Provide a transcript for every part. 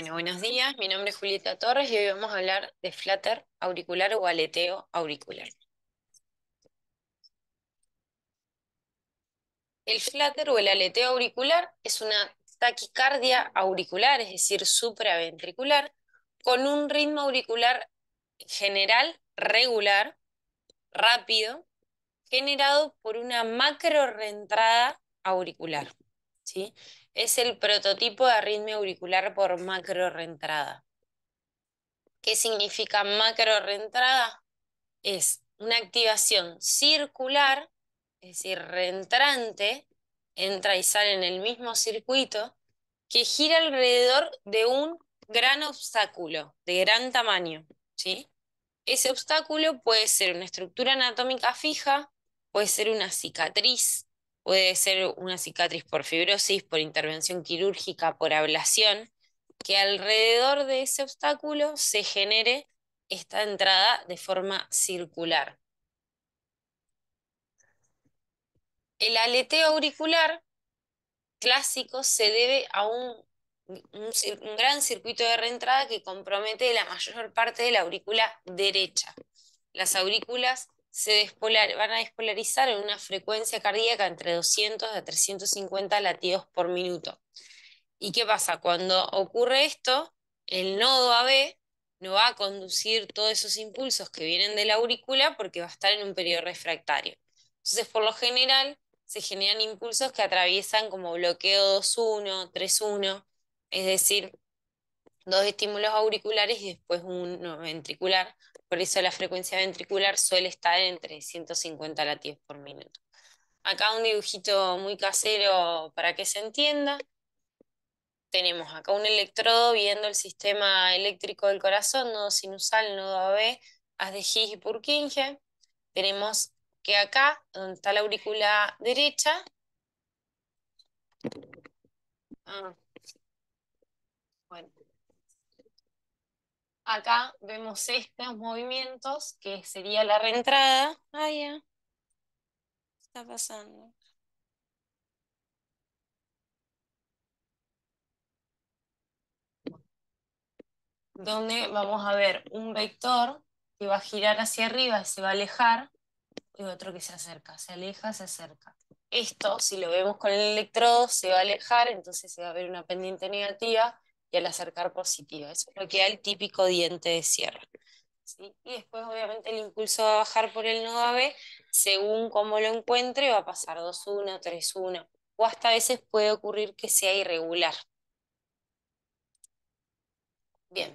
Bueno, buenos días. Mi nombre es Julieta Torres y hoy vamos a hablar de flutter auricular o aleteo auricular. El flutter o el aleteo auricular es una taquicardia auricular, es decir, supraventricular, con un ritmo auricular general, regular, rápido, generado por una macro reentrada auricular. ¿sí? es el prototipo de arritmia auricular por macro reentrada. ¿Qué significa macro reentrada? Es una activación circular, es decir, reentrante, entra y sale en el mismo circuito, que gira alrededor de un gran obstáculo, de gran tamaño. ¿sí? Ese obstáculo puede ser una estructura anatómica fija, puede ser una cicatriz, Puede ser una cicatriz por fibrosis, por intervención quirúrgica, por ablación, que alrededor de ese obstáculo se genere esta entrada de forma circular. El aleteo auricular clásico se debe a un, un, gran circuito de reentrada que compromete la mayor parte de la aurícula derecha. Las aurículas se van a despolarizar en una frecuencia cardíaca entre 200 a 350 latidos por minuto. ¿Y qué pasa? Cuando ocurre esto, el nodo AB no va a conducir todos esos impulsos que vienen de la aurícula porque va a estar en un periodo refractario. Entonces, por lo general, se generan impulsos que atraviesan como bloqueo 2-1, 3-1, es decir, dos estímulos auriculares y después uno ventricular por eso la frecuencia ventricular suele estar entre 150 latidos por minuto. Acá un dibujito muy casero para que se entienda. Tenemos acá un electrodo viendo el sistema eléctrico del corazón, nodo sinusal, nodo AB, haz de Higgs y Purkinje. Tenemos que acá, donde está la aurícula derecha, ah, acá vemos estos movimientos, que sería la reentrada. Ah, ya. Está pasando. Donde vamos a ver un vector que va a girar hacia arriba, se va a alejar, y otro que se acerca, se aleja, se acerca. Esto, si lo vemos con el electrodo, se va a alejar, entonces se va a ver una pendiente negativa, y al acercar positiva. Eso es lo que da el típico diente de cierre. ¿sí? Y después, obviamente, el impulso va a bajar por el nodo AB según cómo lo encuentre, va a pasar 2-1, 3-1, o hasta a veces puede ocurrir que sea irregular. Bien,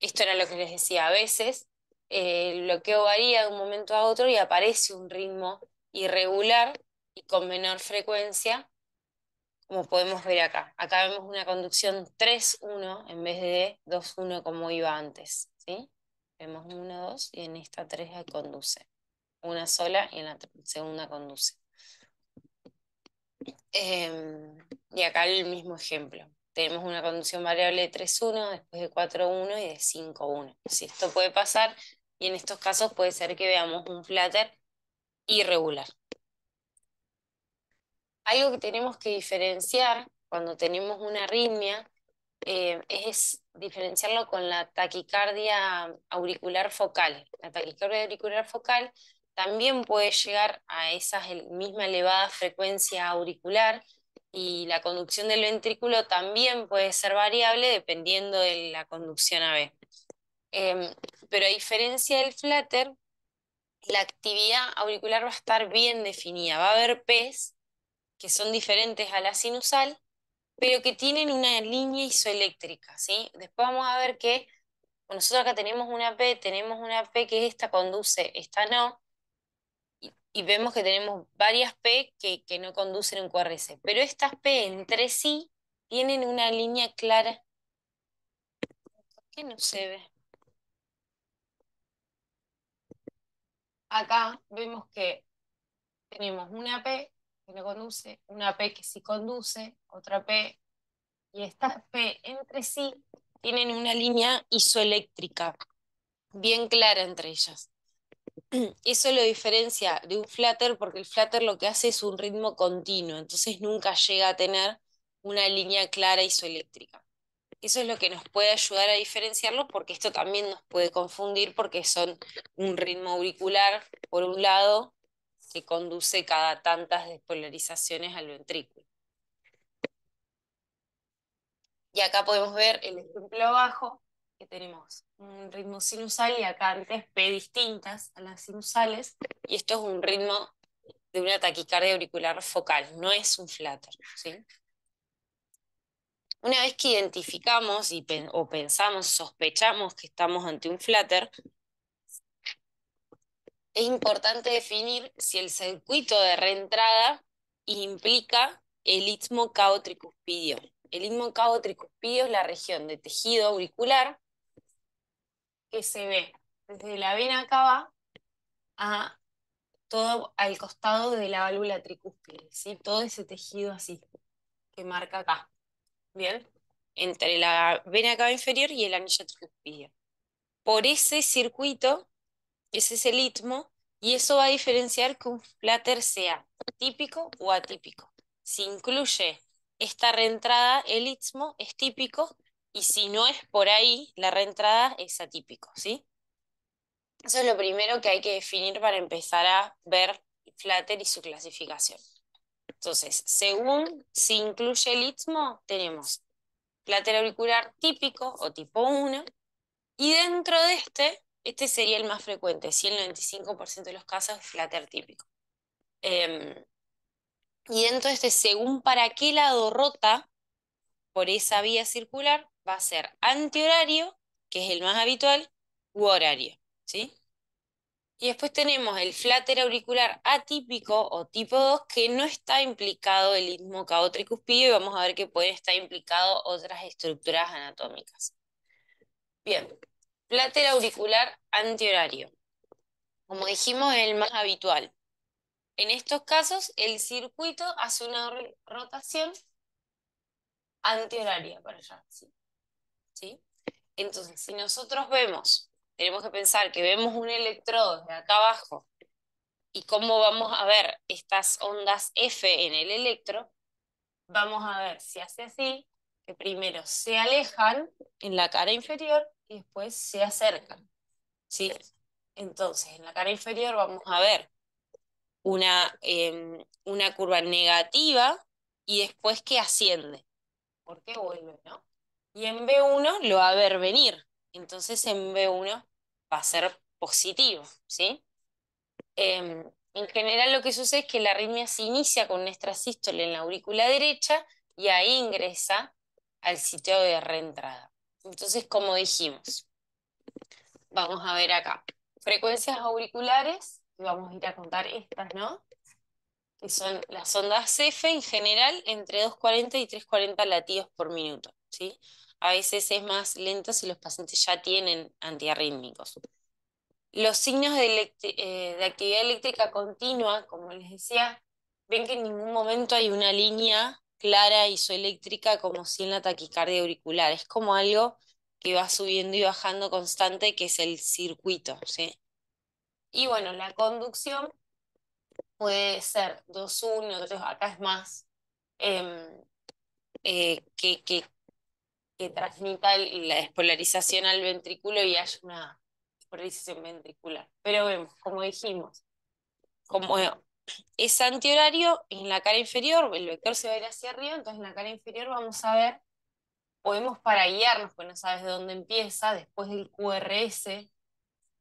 esto era lo que les decía. A veces eh, el bloqueo varía de un momento a otro y aparece un ritmo irregular y con menor frecuencia como podemos ver acá. Acá vemos una conducción 3-1 en vez de 2-1 como iba antes. Vemos 1, 2 y en esta 3 conduce. Una sola y en la segunda conduce. Em, y acá el mismo ejemplo. Tenemos una conducción variable de 3-1, después de 4-1 y de 5-1. Si esto puede pasar, y en estos casos puede ser que veamos un flutter irregular algo que tenemos que diferenciar cuando tenemos una arritmia eh, es diferenciarlo con la taquicardia auricular focal. La taquicardia auricular focal también puede llegar a esa misma elevada frecuencia auricular y la conducción del ventrículo también puede ser variable dependiendo de la conducción AB. Em, pero a diferencia del flutter, la actividad auricular va a estar bien definida. Va a haber pez que son diferentes a la sinusal, pero que tienen una línea isoeléctrica, ¿sí? Después vamos a ver que nosotros acá tenemos una P, tenemos una P que esta conduce, esta no, y, vemos que tenemos varias P que, no conducen un QRS, pero estas P entre sí tienen una línea clara. ¿Por qué no se ve? Acá vemos que tenemos una P que no conduce, una P que sí conduce, otra P, y estas P entre sí tienen una línea isoeléctrica bien clara entre ellas. Eso lo diferencia de un flutter porque el flutter lo que hace es un ritmo continuo, entonces nunca llega a tener una línea clara isoeléctrica. Eso es lo que nos puede ayudar a diferenciarlo, porque esto también nos puede confundir porque son un ritmo auricular por un lado que conduce cada tantas despolarizaciones al ventrículo. Y acá podemos ver el ejemplo abajo, que tenemos un ritmo sinusal y acá antes P distintas a las sinusales, y esto es un ritmo de una taquicardia auricular focal, no es un flutter. ¿sí? Una vez que identificamos y o pensamos, sospechamos que estamos ante un flutter, es importante definir si el circuito de reentrada implica el istmo tricuspidio. El istmo tricuspidio es la región de tejido auricular que se ve desde la vena cava a todo al costado de la válvula tricúspide, todo ese tejido así que marca acá, ¿bien? Entre la vena cava inferior y el anillo tricúspide. Por ese circuito ese es el ITMO, y eso va a diferenciar que un Flutter sea típico o atípico. Si incluye esta reentrada, el ITMO es típico, y si no es por ahí, la reentrada es atípico, ¿sí? Eso es lo primero que hay que definir para empezar a ver Flutter y su clasificación. Entonces, según si incluye el ITMO, tenemos Flutter auricular típico o tipo 1, y dentro de este este sería el más frecuente, el 95% de los casos es flatter típico. Em, y dentro de este, según para qué lado rota por esa vía circular, va a ser antihorario, que es el más habitual, u horario, ¿sí? Y después tenemos el flatter auricular atípico o tipo 2 que no está implicado el istmo caotricuspido, y vamos a ver que pueden estar implicado otras estructuras anatómicas. Bien, Pláter auricular antihorario. Como dijimos, es el más habitual. En estos casos, el circuito hace una rotación antihoraria para allá. ¿sí? Entonces, si nosotros vemos, tenemos que pensar que vemos un electrodo de acá abajo y cómo vamos a ver estas ondas F en el electro, vamos a ver si hace así, que primero se alejan en la cara inferior y después se acercan. ¿sí? Entonces, en la cara inferior vamos a ver una, em, una curva negativa y después que asciende. ¿Por qué vuelve, ¿no? Y en B1 lo va a ver venir. Entonces en B1 va a ser positivo, ¿sí? Em, en general lo que sucede es que la arritmia se inicia con una extrasístole en la aurícula derecha y ahí ingresa al sitio de reentrada. Entonces, como dijimos, vamos a ver acá. Frecuencias auriculares, y vamos a ir a contar estas, ¿no? Que son las ondas F en general entre 240 y 340 latidos por minuto, ¿sí? A veces es más lento si los pacientes ya tienen antiarrítmicos. Los signos de, eh, de actividad eléctrica continua, como les decía, ven que en ningún momento hay una línea clara isoeléctrica como si en la taquicardia auricular. Es como algo que va subiendo y bajando constante, que es el circuito. ¿sí? Y bueno, la conducción puede ser 2-1, acá es más em, eh, que, que, que, transmita la despolarización al ventrículo y hay una despolarización ventricular. Pero vemos, como dijimos, como es antihorario, en la cara inferior, el vector se va a ir hacia arriba, entonces en la cara inferior vamos a ver, podemos para guiarnos, pues no sabes de dónde empieza, después del QRS,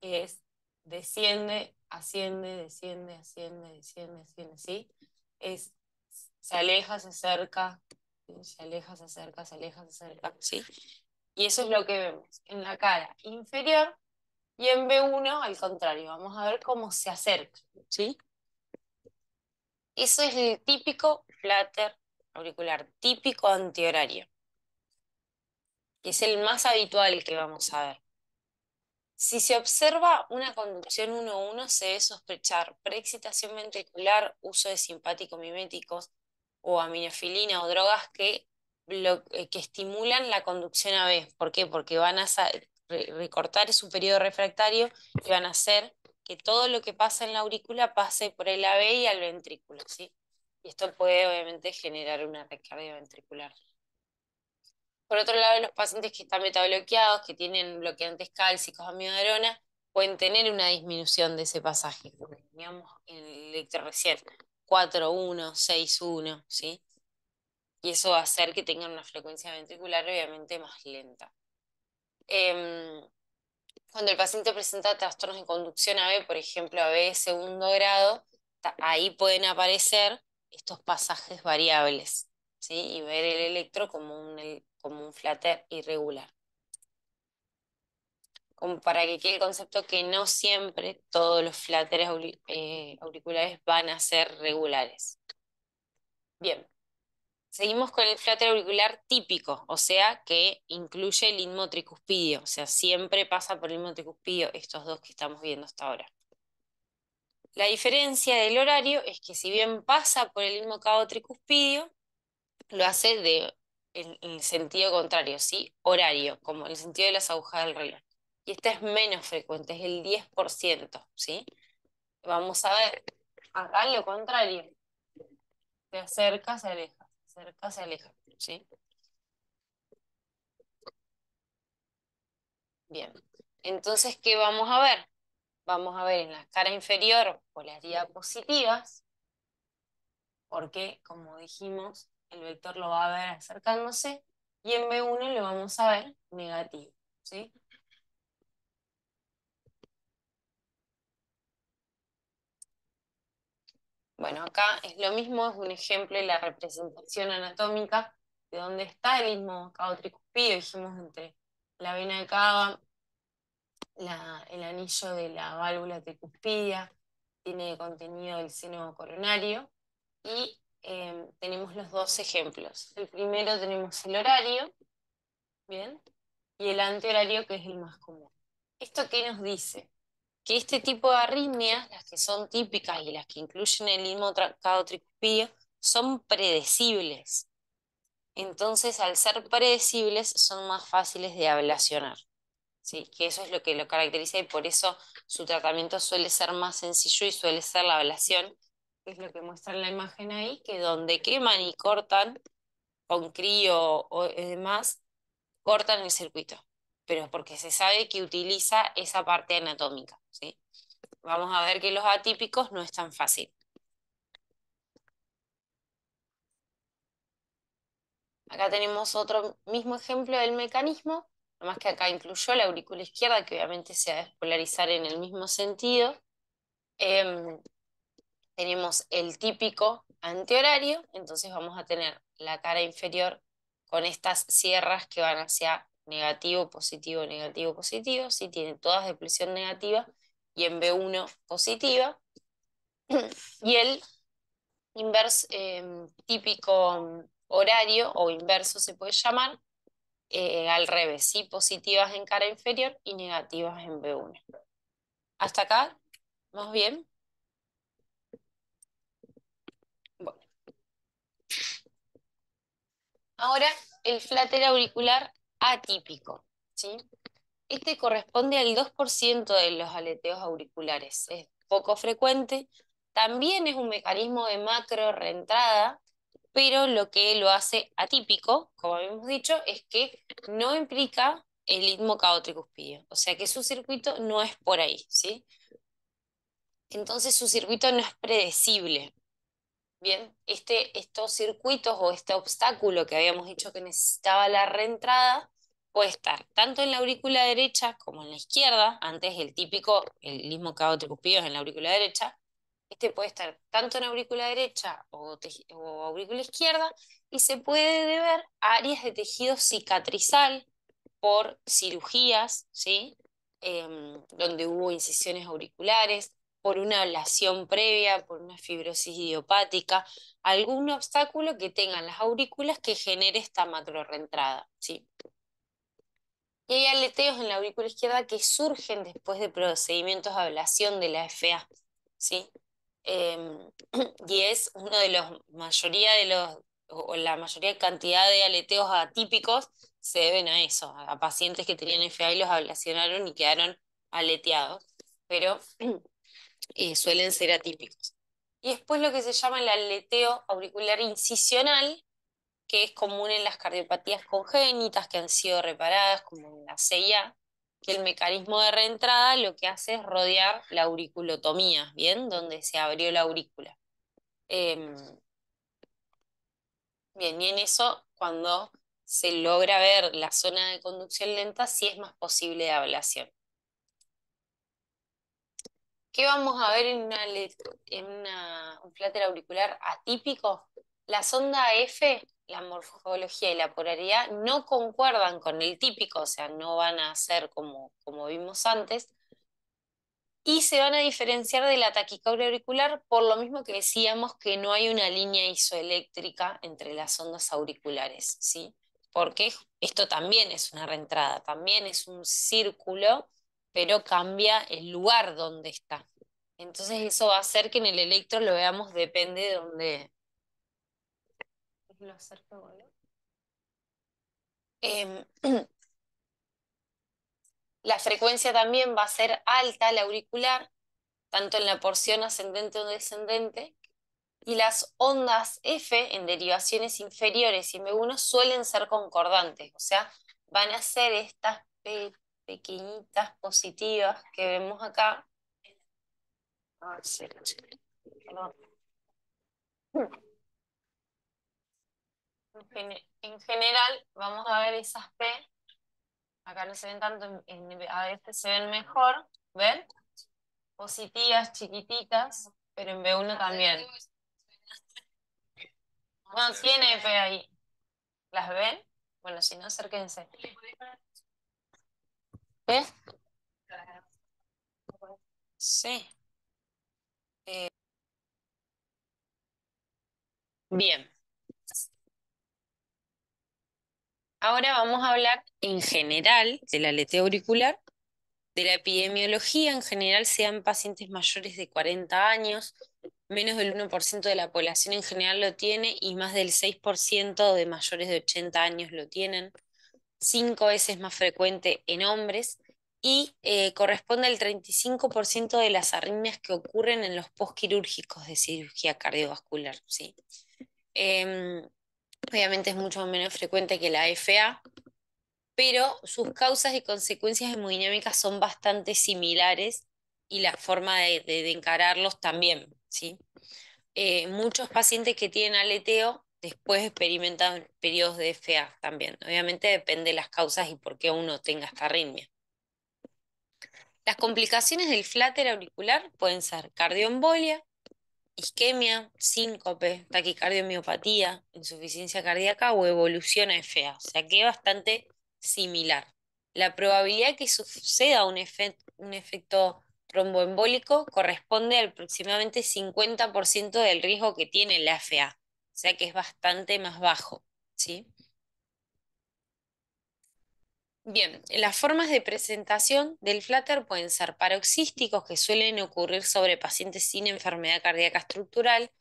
que es desciende, asciende, desciende, asciende, desciende, asciende, ¿sí? Es, se aleja, se acerca, se aleja, se acerca, se aleja, se acerca, ¿sí? Y eso es lo que vemos en la cara inferior y en B1 al contrario, vamos a ver cómo se acerca, ¿sí? Eso es el típico flutter auricular, típico antihorario, que es el más habitual que vamos a ver. Si se observa una conducción 1-1, se debe sospechar preexcitación ventricular, uso de simpáticos miméticos o aminofilina o drogas que, eh, que estimulan la conducción AB. ¿Por qué? Porque van a recortar su periodo refractario y van a hacer que todo lo que pasa en la aurícula pase por el ave y al ventrículo, ¿sí? Y esto puede obviamente generar una recarga ventricular. Por otro lado, los pacientes que están metabloqueados, que tienen bloqueantes cálcicos, amiodarona, pueden tener una disminución de ese pasaje, como teníamos en el lector recién, 4-1, 6-1, ¿sí? Y eso va a hacer que tengan una frecuencia ventricular obviamente más lenta. Em, cuando el paciente presenta trastornos de conducción AB, por ejemplo, AB de segundo grado, ahí pueden aparecer estos pasajes variables y ver el electro como un, como un flatter irregular. para que quede el concepto que no siempre todos los fláteres eh, auriculares van a ser regulares. Bien. Seguimos con el flutter auricular típico, o sea, que incluye el inmo tricuspidio, o sea, siempre pasa por el inmo tricuspidio estos dos que estamos viendo hasta ahora. La diferencia del horario es que si bien pasa por el inmo cabo tricuspidio, lo hace de, en, sentido contrario, ¿sí? Horario, como en el sentido de las agujas del reloj. Y esta es menos frecuente, es el 10%, ¿sí? Vamos a ver, acá lo contrario. Se acerca, se aleja acerca, se aleja, ¿sí? Bien, entonces, ¿qué vamos a ver? Vamos a ver en la cara inferior o las diapositivas, porque, como dijimos, el vector lo va a ver acercándose, y en B1 lo vamos a ver negativo, ¿sí? Bueno, acá es lo mismo, es un ejemplo de la representación anatómica de dónde está el mismo cabo tricuspido, dijimos entre la vena de cava, el anillo de la válvula tricuspidia, tiene contenido el seno coronario y em, tenemos los dos ejemplos. El primero tenemos el horario, ¿bien? Y el antehorario que es el más común. ¿Esto qué nos dice? que este tipo de arritmias, las que son típicas y las que incluyen el ritmo son predecibles. Entonces, al ser predecibles, son más fáciles de ablacionar. ¿sí? Que eso es lo que lo caracteriza y por eso su tratamiento suele ser más sencillo y suele ser la ablación, que es lo que muestra en la imagen ahí, que donde queman y cortan con crío o demás, cortan el circuito pero porque se sabe que utiliza esa parte anatómica. Vamos a ver que los atípicos no es tan fácil. Acá tenemos otro mismo ejemplo del mecanismo, nomás que acá incluyó la aurícula izquierda, que obviamente se va a despolarizar en el mismo sentido. Em, tenemos el típico antihorario, entonces vamos a tener la cara inferior con estas sierras que van hacia negativo, positivo, negativo, positivo, si tiene todas presión negativa y en B1 positiva. Y el inverso, em, típico horario o inverso se puede llamar, eh, al revés, sí positivas en cara inferior y negativas en B1. ¿Hasta acá? ¿Más bien? Bueno. Ahora, el fláter auricular atípico. ¿sí? Este corresponde al 2% de los aleteos auriculares. Es poco frecuente. También es un mecanismo de macro reentrada, pero lo que lo hace atípico, como hemos dicho, es que no implica el ritmo caótico, O sea que su circuito no es por ahí. ¿sí? Entonces su circuito no es predecible bien, este, estos circuitos o este obstáculo que habíamos dicho que necesitaba la reentrada puede estar tanto en la aurícula derecha como en la izquierda, antes el típico, el cabo de es en la aurícula derecha, este puede estar tanto en aurícula derecha o, o aurícula izquierda y se puede ver áreas de tejido cicatrizal por cirugías, ¿sí? Em, donde hubo incisiones auriculares, por una ablación previa, por una fibrosis idiopática, algún obstáculo que tengan las aurículas que genere esta macroreentrada. ¿sí? Y hay aleteos en la aurícula izquierda que surgen después de procedimientos de ablación de la FA. ¿sí? Em, y es uno de los mayoría de los o la mayoría cantidad de aleteos atípicos se deben a eso, a pacientes que tenían FA y los ablacionaron y quedaron aleteados. Pero Eh, suelen ser atípicos. Y después lo que se llama el aleteo auricular incisional, que es común en las cardiopatías congénitas que han sido reparadas, como en la CIA, que el mecanismo de reentrada lo que hace es rodear la auriculotomía, ¿bien? Donde se abrió la aurícula. Em, bien, y en eso, cuando se logra ver la zona de conducción lenta, sí es más posible de ablación. ¿Qué vamos a ver en, un fláter auricular atípico? La sonda F, la morfología y la polaridad no concuerdan con el típico, o sea, no van a ser como, como vimos antes, y se van a diferenciar de la taquicardia auricular por lo mismo que decíamos que no hay una línea isoeléctrica entre las ondas auriculares, ¿sí? Porque esto también es una reentrada, también es un círculo pero cambia el lugar donde está. Entonces eso va a hacer que en el electro lo veamos depende de dónde... Lo em, la frecuencia también va a ser alta, la auricular, tanto en la porción ascendente o descendente, y las ondas F en derivaciones inferiores y M1 suelen ser concordantes, o sea, van a ser estas pequeñitas positivas que vemos acá. En general vamos a ver esas P. Acá no se ven tanto, a veces se ven mejor. ¿Ven? Positivas, chiquititas, pero en B1 también. No tiene P ahí. ¿Las ven? Bueno, si no, acérquense. Sí. Eh, bien. Ahora vamos a hablar en general de la lete auricular, de la epidemiología. En general sean pacientes mayores de 40 años, menos del 1% de la población en general lo tiene y más del 6% de mayores de 80 años lo tienen cinco veces más frecuente en hombres y eh, corresponde al 35% de las arritmias que ocurren en los postquirúrgicos de cirugía cardiovascular. ¿sí? Em, obviamente es mucho menos frecuente que la FA, pero sus causas y consecuencias hemodinámicas son bastante similares y la forma de, encararlos también. ¿sí? Eh, muchos pacientes que tienen aleteo después experimentan periodos de FA también. Obviamente depende de las causas y por qué uno tenga esta arritmia. Las complicaciones del fláter auricular pueden ser cardioembolia, isquemia, síncope, taquicardiomiopatía, insuficiencia cardíaca o evolución a FA, o sea que es bastante similar. La probabilidad que suceda un, un efecto tromboembólico corresponde al aproximadamente 50% del riesgo que tiene la FA sea que es bastante más bajo. ¿sí? Bien, las formas de presentación del Flutter pueden ser paroxísticos que suelen ocurrir sobre pacientes sin enfermedad cardíaca estructural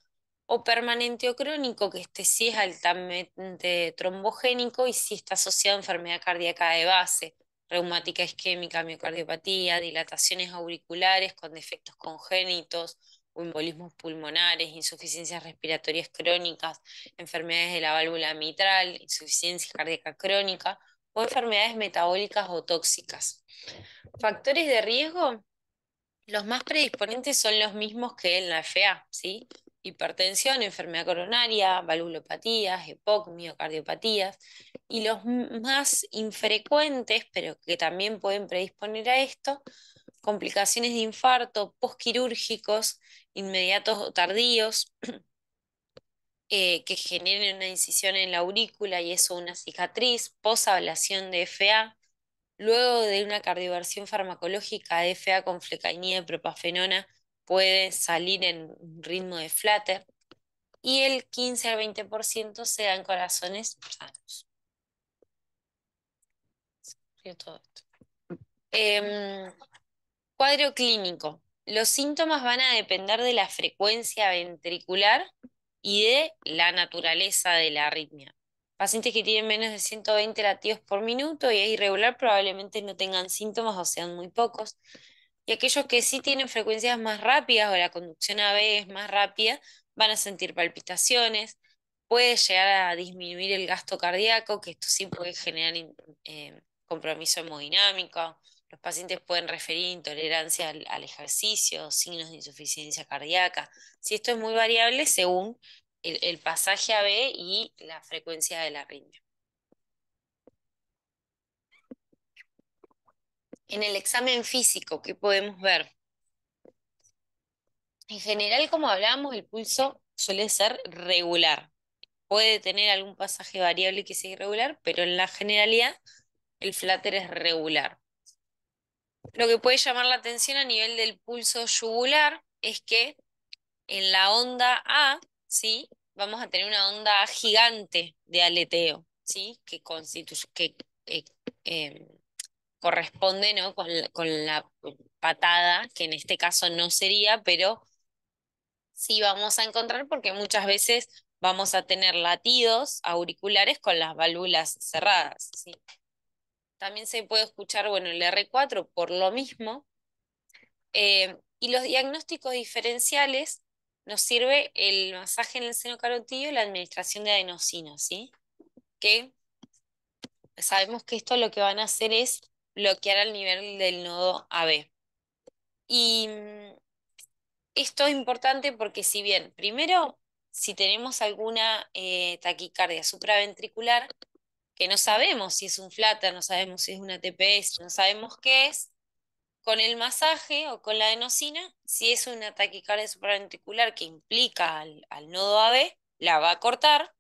o permanente o crónico, que este sí es altamente trombogénico y sí está asociado a enfermedad cardíaca de base, reumática isquémica, miocardiopatía, dilataciones auriculares con defectos congénitos, o embolismos pulmonares, insuficiencias respiratorias crónicas, enfermedades de la válvula mitral, insuficiencia cardíaca crónica o enfermedades metabólicas o tóxicas. Factores de riesgo, los más predisponentes son los mismos que en la FA, ¿sí? hipertensión, enfermedad coronaria, valvulopatías, EPOC, miocardiopatías, y los más infrecuentes, pero que también pueden predisponer a esto, complicaciones de infarto, posquirúrgicos, inmediatos o tardíos eh, que generen una incisión en la aurícula y eso una cicatriz, posablación de FA, luego de una cardioversión farmacológica de FA con flecainía y propafenona puede salir en ritmo de flatter y el 15 al 20% se da en corazones sanos. Todo em, cuadro clínico. Los síntomas van a depender de la frecuencia ventricular y de la naturaleza de la arritmia. Pacientes que tienen menos de 120 latidos por minuto y es irregular probablemente no tengan síntomas o sean muy pocos. Y aquellos que sí tienen frecuencias más rápidas o la conducción AB es más rápida, van a sentir palpitaciones, puede llegar a disminuir el gasto cardíaco, que esto sí puede generar eh, compromiso hemodinámico, los pacientes pueden referir intolerancia al, al ejercicio, signos de insuficiencia cardíaca. Si esto es muy variable según el, el pasaje AB y la frecuencia de la riña. En el examen físico, ¿qué podemos ver? En general, como hablábamos, el pulso suele ser regular. Puede tener algún pasaje variable que sea irregular, pero en la generalidad el flutter es regular. Lo que puede llamar la atención a nivel del pulso yugular es que en la onda A, ¿sí? Vamos a tener una onda gigante de aleteo, ¿sí? Que que eh, em, corresponde, Con la, con la patada, que en este caso no sería, pero sí vamos a encontrar porque muchas veces vamos a tener latidos auriculares con las válvulas cerradas, ¿sí? También se puede escuchar, bueno, el R4 por lo mismo. Eh, y los diagnósticos diferenciales nos sirve el masaje en el seno carotido y la administración de adenosina, ¿sí? Que sabemos que esto lo que van a hacer es bloquear al nivel del nodo AB. Y mm, esto es importante porque si bien, primero, si tenemos alguna eh, taquicardia supraventricular, que no sabemos si es un flutter, no sabemos si es una TPS, no sabemos qué es, con el masaje o con la adenosina, si es una taquicardia supraventricular que implica al, al nodo AB, la va a cortar,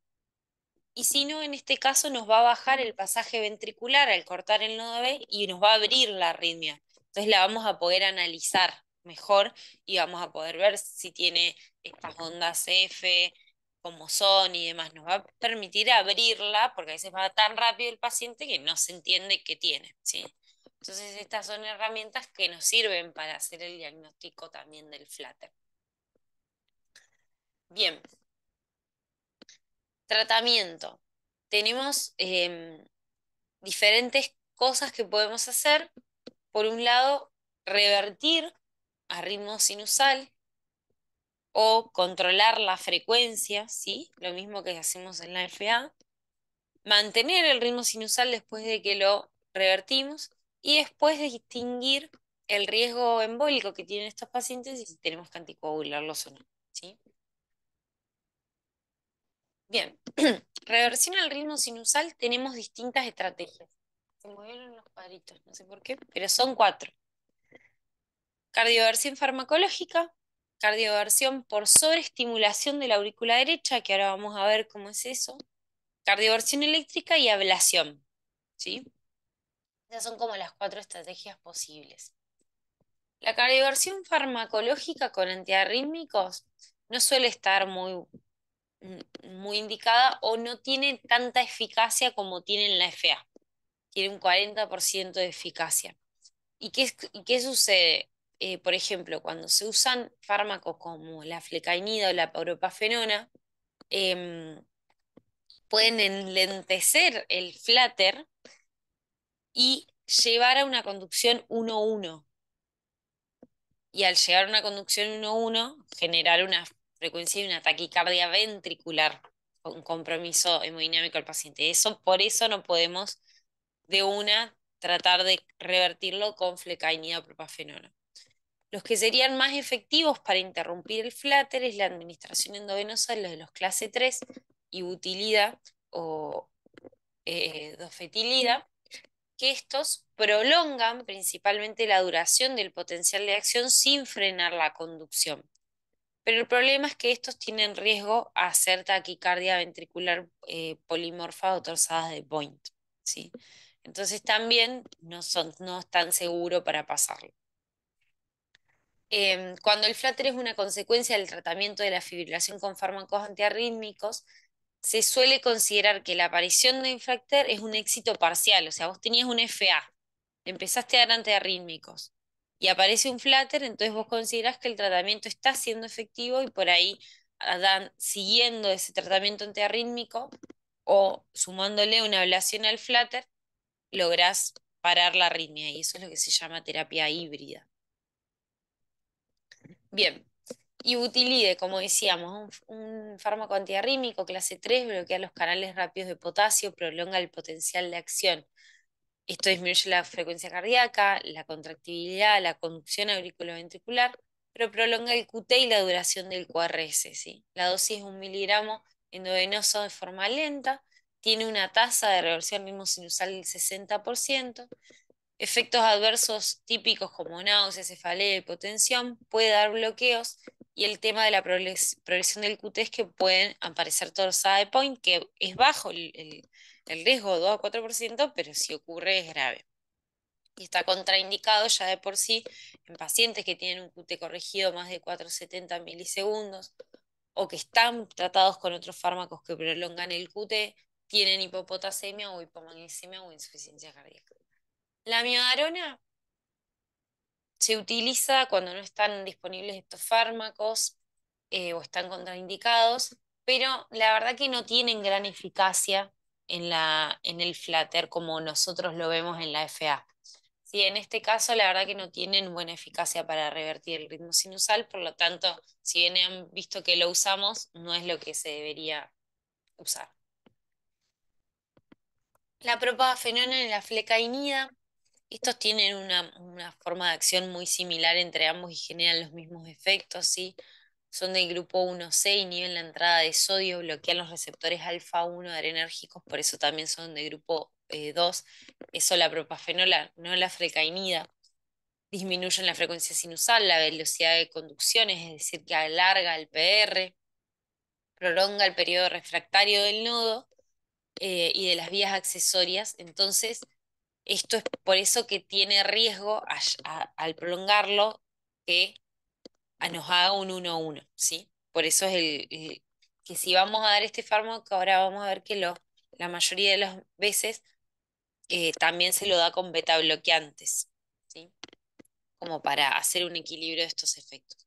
y si no, en este caso nos va a bajar el pasaje ventricular al cortar el nodo AB y nos va a abrir la arritmia. Entonces la vamos a poder analizar mejor y vamos a poder ver si tiene estas ondas F, como son y demás, nos va a permitir abrirla, porque a veces va tan rápido el paciente que no se entiende qué tiene, ¿sí? Entonces, estas son herramientas que nos sirven para hacer el diagnóstico también del flatter. Bien. Tratamiento. Tenemos em, diferentes cosas que podemos hacer. Por un lado, revertir a ritmo sinusal, o controlar la frecuencia, ¿sí? lo mismo que hacemos en la FA, mantener el ritmo sinusal después de que lo revertimos y después distinguir el riesgo embólico que tienen estos pacientes y si tenemos que anticoagularlos o no. Bien, reversión al ritmo sinusal tenemos distintas estrategias. Se movieron los cuadritos, no sé por qué, pero son cuatro. Cardioversión farmacológica, cardioversión por sobreestimulación de la aurícula derecha, que ahora vamos a ver cómo es eso, cardioversión eléctrica y ablación. ¿sí? Esas son como las cuatro estrategias posibles. La cardioversión farmacológica con antiarrítmicos no suele estar muy, muy indicada o no tiene tanta eficacia como tiene en la FA. Tiene un 40% de eficacia. ¿Y qué, ¿Y qué sucede? Eh, por ejemplo, cuando se usan fármacos como la flecainida o la propafenona, em, pueden enlentecer el flatter y llevar a una conducción 1-1. Y al llegar a una conducción 1-1, generar una frecuencia y una taquicardia ventricular con compromiso hemodinámico al paciente. Eso, por eso no podemos de una tratar de revertirlo con flecainida o propafenona. Los que serían más efectivos para interrumpir el fláter es la administración endovenosa de los de los clase 3 y butilida o eh, dofetilida, que estos prolongan principalmente la duración del potencial de acción sin frenar la conducción. Pero el problema es que estos tienen riesgo a hacer taquicardia ventricular eh, polimorfa o torsadas de point. ¿sí? Entonces también no, son, no es tan seguro para pasarlo. Em, cuando el flutter es una consecuencia del tratamiento de la fibrilación con fármacos antiarrítmicos, se suele considerar que la aparición de infracter es un éxito parcial, o sea, vos tenías un FA, empezaste a dar antiarrítmicos y aparece un flutter, entonces vos considerás que el tratamiento está siendo efectivo y por ahí siguiendo ese tratamiento antiarrítmico o sumándole una ablación al flutter, lográs parar la arritmia y eso es lo que se llama terapia híbrida. Bien. Y utilide como decíamos, un, fármaco antiarrímico clase 3, bloquea los canales rápidos de potasio, prolonga el potencial de acción. Esto disminuye la frecuencia cardíaca, la contractibilidad, la conducción auriculoventricular, pero prolonga el QT y la duración del QRS. La dosis es un miligramo endovenoso de forma lenta, tiene una tasa de reversión ritmo sinusal del 60%, Efectos adversos típicos como náuseas, cefalea, hipotensión puede dar bloqueos y el tema de la progresión del QT es que pueden aparecer torsada de point, que es bajo el, el riesgo 2 a 4%, pero si ocurre es grave. Y está contraindicado ya de por sí en pacientes que tienen un QT corregido más de 470 milisegundos o que están tratados con otros fármacos que prolongan el QT, tienen hipopotasemia o hipomagnesemia o insuficiencia cardíaca. La miodarona se utiliza cuando no están disponibles estos fármacos eh, o están contraindicados, pero la verdad que no tienen gran eficacia en, la, en el flater como nosotros lo vemos en la FA. en este caso la verdad que no tienen buena eficacia para revertir el ritmo sinusal, por lo tanto, si bien han visto que lo usamos, no es lo que se debería usar. La propafenona en la flecainida estos tienen una, forma de acción muy similar entre ambos y generan los mismos efectos, ¿sí? Son del grupo 1C, inhiben la entrada de sodio, bloquean los receptores alfa-1 adrenérgicos, por eso también son de grupo 2. Eh, eso la propafenola, no la frecainida. Disminuyen la frecuencia sinusal, la velocidad de conducción, es decir, que alarga el PR, prolonga el periodo refractario del nodo eh, y de las vías accesorias. Entonces, esto es por eso que tiene riesgo al prolongarlo que nos haga un 1-1, ¿sí? Por eso es el, que si vamos a dar este fármaco, ahora vamos a ver que la mayoría de las veces eh, también se lo da con beta bloqueantes, ¿sí? Como para hacer un equilibrio de estos efectos.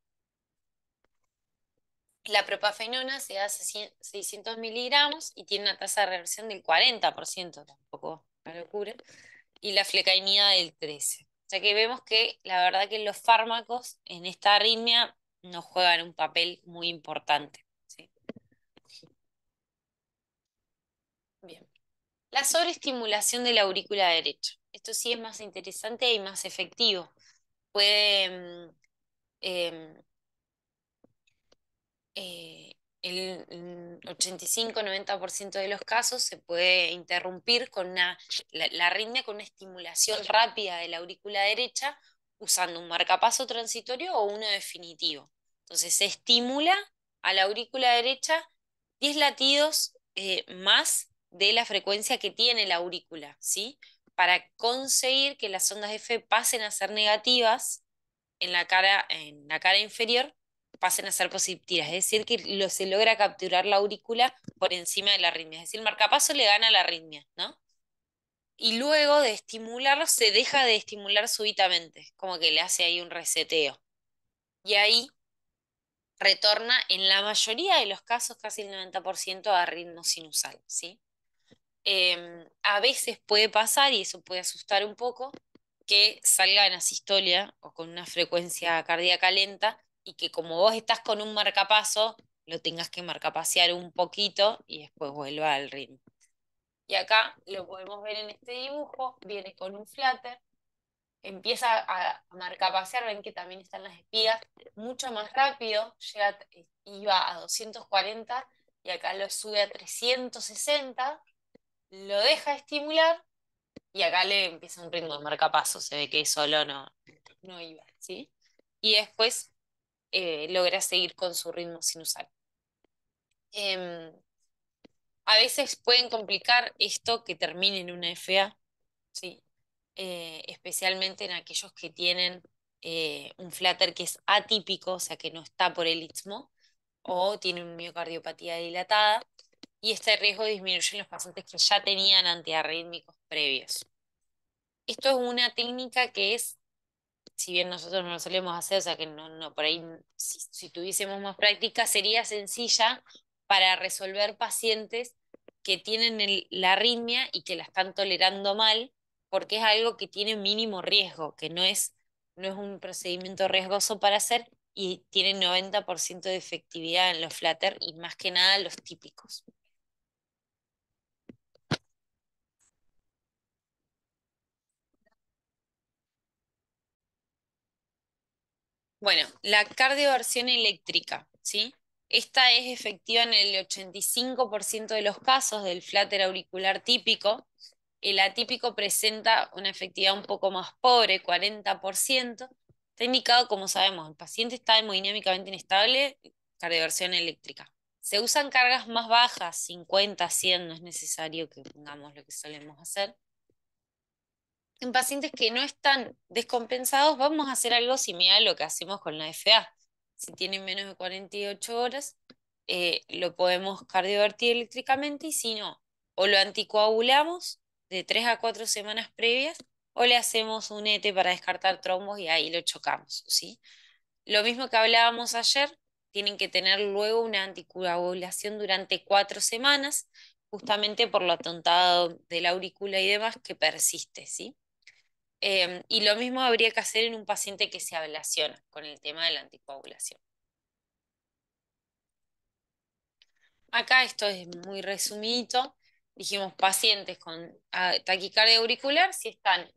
La propafenona se da 600 miligramos y tiene una tasa de reversión del 40%, tampoco una locura y la flecainía del 13. O sea que vemos que la verdad que los fármacos en esta arritmia no juegan un papel muy importante. Bien. La sobreestimulación de la aurícula derecha. Esto sí es más interesante y más efectivo. Puede mm, em, eh, el 85-90% de los casos se puede interrumpir con la, la, con una estimulación rápida de la aurícula derecha usando un marcapaso transitorio o uno definitivo. Entonces se estimula a la aurícula derecha 10 latidos eh, más de la frecuencia que tiene la aurícula, ¿sí? Para conseguir que las ondas F pasen a ser negativas en la cara, en la cara inferior pasen a ser positivas, es decir, que se logra capturar la aurícula por encima de la arritmia, es decir, el marcapaso le gana la arritmia, ¿no? Y luego de estimularlo se deja de estimular súbitamente, como que le hace ahí un reseteo. Y ahí retorna en la mayoría de los casos, casi el 90%, a ritmo sinusal, ¿sí? Em, a veces puede pasar, y eso puede asustar un poco, que salga en asistolia o con una frecuencia cardíaca lenta, y que como vos estás con un marcapaso, lo tengas que marcapasear un poquito y después vuelva al ritmo. Y acá lo podemos ver en este dibujo, viene con un flutter, empieza a marcapasear, ven que también están las espigas, mucho más rápido, llega, eh, iba a 240 y acá lo sube a 360, lo deja estimular y acá le empieza un ritmo de marcapaso, se ve que solo no, no iba, Y después eh, logra seguir con su ritmo sinusal. usar. Em, a veces pueden complicar esto que termine en una FA, ¿sí? Eh, especialmente en aquellos que tienen eh, un flutter que es atípico, o sea que no está por el istmo, o una miocardiopatía dilatada, y este riesgo disminuye en los pacientes que ya tenían antiarrítmicos previos. Esto es una técnica que es si bien nosotros no lo solemos hacer, o sea que no, por ahí, si, tuviésemos más práctica, sería sencilla para resolver pacientes que tienen la arritmia y que la están tolerando mal, porque es algo que tiene mínimo riesgo, que no es, no es un procedimiento riesgoso para hacer y tiene 90% de efectividad en los flatter y más que nada los típicos. Bueno, la cardioversión eléctrica, ¿sí? Esta es efectiva en el 85% de los casos del fláter auricular típico. El atípico presenta una efectividad un poco más pobre, 40%. Está indicado, como sabemos, el paciente está hemodinámicamente inestable, cardioversión eléctrica. Se usan cargas más bajas, 50, 100, no es necesario que pongamos lo que solemos hacer en pacientes que no están descompensados, vamos a hacer algo similar a lo que hacemos con la FA. Si tienen menos de 48 horas, eh, lo podemos cardiovertir eléctricamente y si no, o lo anticoagulamos de 3 a 4 semanas previas o le hacemos un ETE para descartar trombos y ahí lo chocamos, ¿sí? Lo mismo que hablábamos ayer, tienen que tener luego una anticoagulación durante 4 semanas, justamente por lo atontado de la aurícula y demás que persiste, ¿sí? Em, y lo mismo habría que hacer en un paciente que se ablaciona con el tema de la anticoagulación. Acá esto es muy resumido, Dijimos pacientes con ah, taquicardia auricular, si están,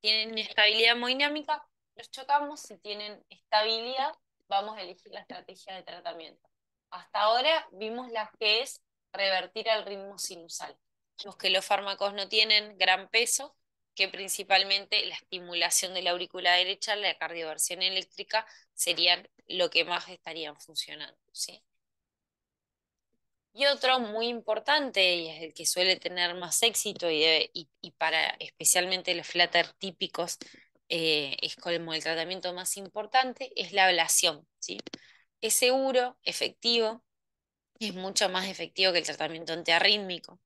tienen estabilidad hemodinámica, los chocamos, si tienen estabilidad, vamos a elegir la estrategia de tratamiento. Hasta ahora vimos la que es revertir al ritmo sinusal. Los que los fármacos no tienen gran peso, que principalmente la estimulación de la aurícula derecha, la cardioversión eléctrica, serían lo que más estarían funcionando. Y otro muy importante, y es el que suele tener más éxito y, y, para especialmente los flatter típicos, eh, es como el tratamiento más importante, es la ablación. ¿sí? Es seguro, efectivo, es mucho más efectivo que el tratamiento antiarrítmico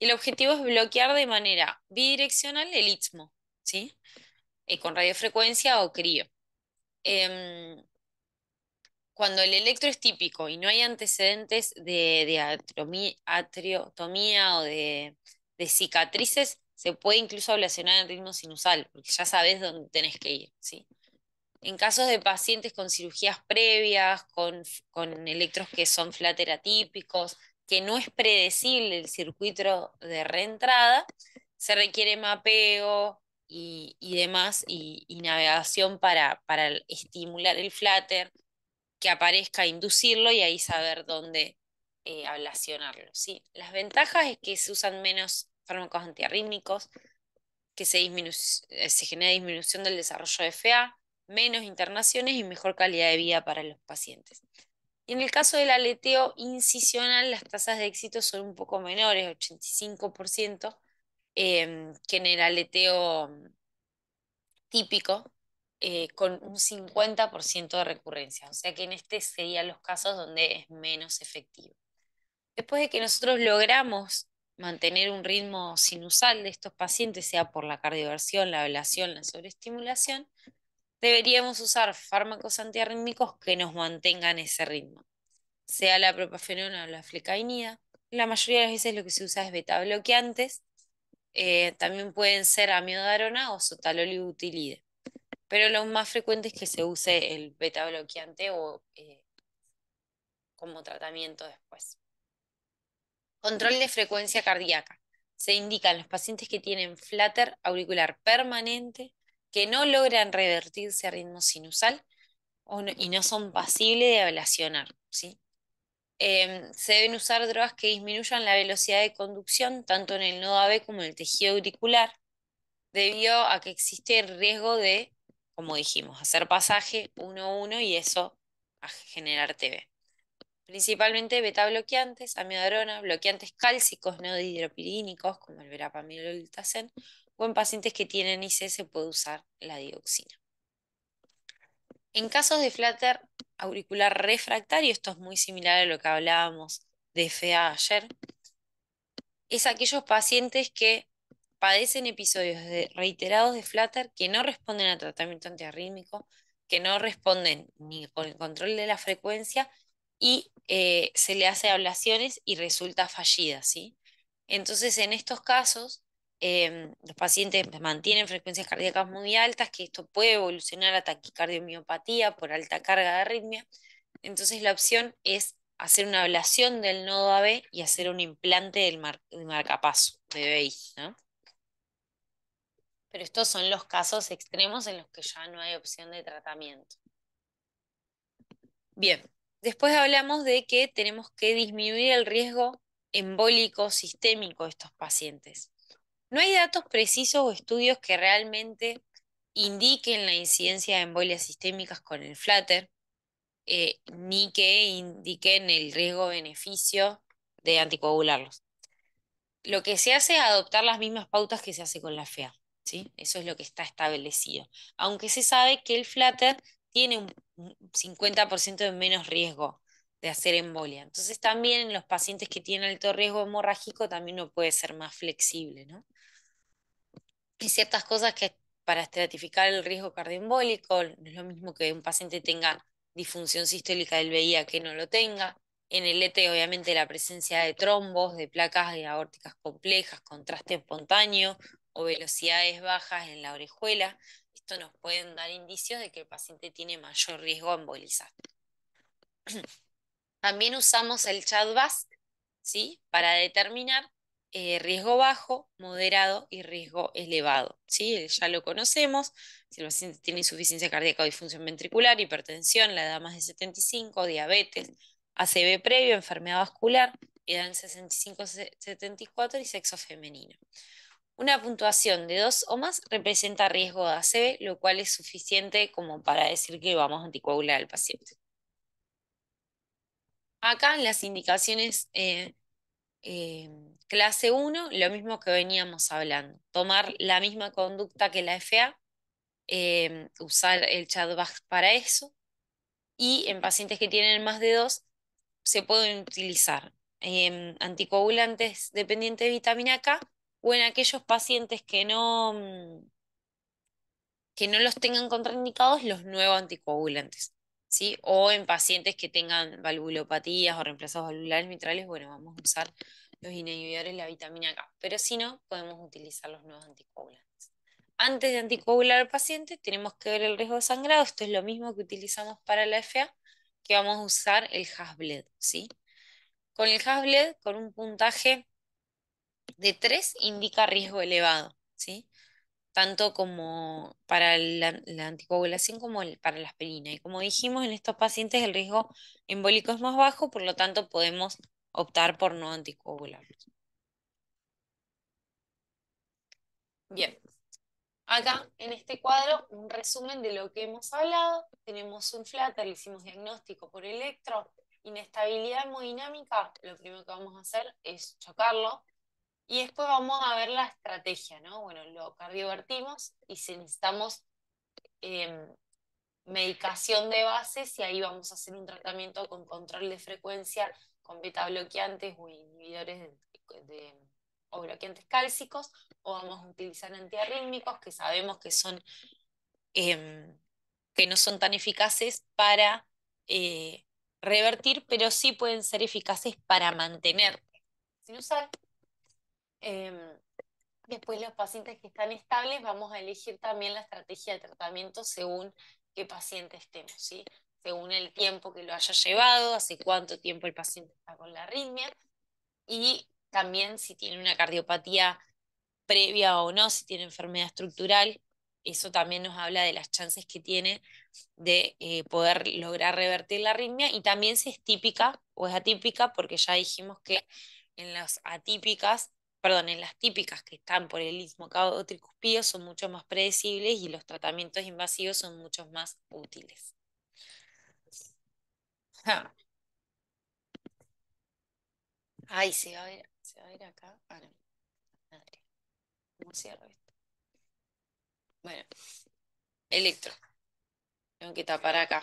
el objetivo es bloquear de manera bidireccional el istmo, ¿sí? Eh, con radiofrecuencia o crío. Em, cuando el electro es típico y no hay antecedentes de, atriotomía, o de, cicatrices, se puede incluso ablacionar el ritmo sinusal, porque ya sabes dónde tenés que ir. ¿sí? En casos de pacientes con cirugías previas, con, con electros que son flateratípicos, que no es predecible el circuito de reentrada, se requiere mapeo y, demás y, navegación para, para, estimular el flutter, que aparezca, inducirlo y ahí saber dónde eh, ablacionarlo. ¿sí? Las ventajas es que se usan menos fármacos antiarrítmicos, que se, eh, se genera disminución del desarrollo de FA, menos internaciones y mejor calidad de vida para los pacientes. En el caso del aleteo incisional, las tasas de éxito son un poco menores, 85%, em, que en el aleteo típico, eh, con un 50% de recurrencia. O sea que en este serían los casos donde es menos efectivo. Después de que nosotros logramos mantener un ritmo sinusal de estos pacientes, sea por la cardioversión, la ablación, la sobreestimulación, deberíamos usar fármacos antiarrítmicos que nos mantengan ese ritmo. Sea la propafenona o la flecainida. La mayoría de las veces lo que se usa es beta bloqueantes. Eh, también pueden ser amiodarona o sotalolibutilide. Pero lo más frecuente es que se use el beta bloqueante o, eh, como tratamiento después. Control de frecuencia cardíaca. Se indica en los pacientes que tienen flutter auricular permanente, que no logran revertirse a ritmo sinusal y no son pasibles de ablacionar. ¿sí? Em, se deben usar drogas que disminuyan la velocidad de conducción tanto en el nodo AB como en el tejido auricular, debido a que existe el riesgo de, como dijimos, hacer pasaje a uno y eso a generar TB. Principalmente beta bloqueantes, amiodarona, bloqueantes cálcicos no hidropirínicos, como el verapamil o o en pacientes que tienen IC e, se puede usar la dioxina. En casos de flutter auricular refractario, esto es muy similar a lo que hablábamos de FEA ayer, es aquellos pacientes que padecen episodios reiterados de flutter que no responden a tratamiento antiarrítmico, que no responden ni con el control de la frecuencia y eh, se le hace ablaciones y resulta fallida, ¿sí? Entonces, en estos casos, Em, los pacientes mantienen frecuencias cardíacas muy altas, que esto puede evolucionar a taquicardiomiopatía por alta carga de arritmia. Entonces la opción es hacer una ablación del nodo AB y hacer un implante del, marcapaso Pero estos son los casos extremos en los que ya no hay opción de tratamiento. Bien, después hablamos de que tenemos que disminuir el riesgo embólico sistémico de estos pacientes. No hay datos precisos o estudios que realmente indiquen la incidencia de embolias sistémicas con el Flutter, eh, ni que indiquen el riesgo-beneficio de anticoagularlos. Lo que se hace es adoptar las mismas pautas que se hace con la FEA. ¿sí? Eso es lo que está establecido. Aunque se sabe que el Flutter tiene un 50% de menos riesgo de hacer embolia. Entonces también en los pacientes que tienen alto riesgo hemorrágico también no puede ser más flexible, ¿no? Hay ciertas cosas que para estratificar el riesgo cardioembólico, no es lo mismo que un paciente tenga disfunción sistólica del VIA que no lo tenga. En el ETE, obviamente, la presencia de trombos, de placas aórticas complejas, contraste espontáneo o velocidades bajas en la orejuela. Esto nos pueden dar indicios de que el paciente tiene mayor riesgo a embolizar. También usamos el chat ¿sí? para determinar eh, riesgo bajo, moderado y riesgo elevado. ¿sí? Ya lo conocemos, si el paciente tiene insuficiencia cardíaca o disfunción ventricular, hipertensión, la edad más de 75, diabetes, ACV previo, enfermedad vascular, edad en 65-74 y sexo femenino. Una puntuación de dos o más representa riesgo de ACV, lo cual es suficiente como para decir que vamos a anticoagular al paciente. Acá en las indicaciones eh, Em, clase 1, lo mismo que veníamos hablando, tomar la misma conducta que la FA, em, usar el chatback para eso, y en pacientes que tienen más de dos, se pueden utilizar em, anticoagulantes dependientes de vitamina K o en aquellos pacientes que no, mm, que no los tengan contraindicados los nuevos anticoagulantes. O en pacientes que tengan valvulopatías o reemplazos valvulares mitrales, bueno, vamos a usar los inhibidores de la vitamina K. Pero si no, podemos utilizar los nuevos anticoagulantes. Antes de anticoagular al paciente, tenemos que ver el riesgo de sangrado. Esto es lo mismo que utilizamos para la FA, que vamos a usar el Hasbled, ¿sí? Con el Hasbled, con un puntaje de 3, indica riesgo elevado, ¿sí? tanto como para la, anticoagulación como para la aspirina. Y como dijimos, en estos pacientes el riesgo embólico es más bajo, por lo tanto podemos optar por no anticoagularlos. Bien, acá en este cuadro un resumen de lo que hemos hablado. Tenemos un flutter hicimos diagnóstico por electro, inestabilidad hemodinámica, lo primero que vamos a hacer es chocarlo, y después vamos a ver la estrategia, ¿no? Bueno, lo cardiovertimos y si necesitamos em, medicación de base, si ahí vamos a hacer un tratamiento con control de frecuencia, con beta bloqueantes o inhibidores de, em, o bloqueantes cálcicos, o vamos a utilizar antiarrítmicos que sabemos que son em, que no son tan eficaces para eh, revertir, pero sí pueden ser eficaces para mantener. Si no Em, después los pacientes que están estables, vamos a elegir también la estrategia de tratamiento según qué paciente estemos, ¿sí? según el tiempo que lo haya llevado, hace cuánto tiempo el paciente está con la arritmia y también si tiene una cardiopatía previa o no, si tiene enfermedad estructural, eso también nos habla de las chances que tiene de eh, poder lograr revertir la arritmia y también si es típica o es atípica, porque ya dijimos que en las atípicas perdón, en las típicas que están por el istmo o tricuspío son mucho más predecibles y los tratamientos invasivos son mucho más útiles. Ay, se va a ver, se va acá. Bueno, electro. Tengo que tapar acá.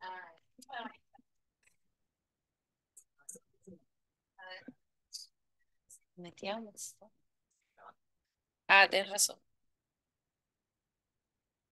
Ay. Metíamos. Ah, tienes razón.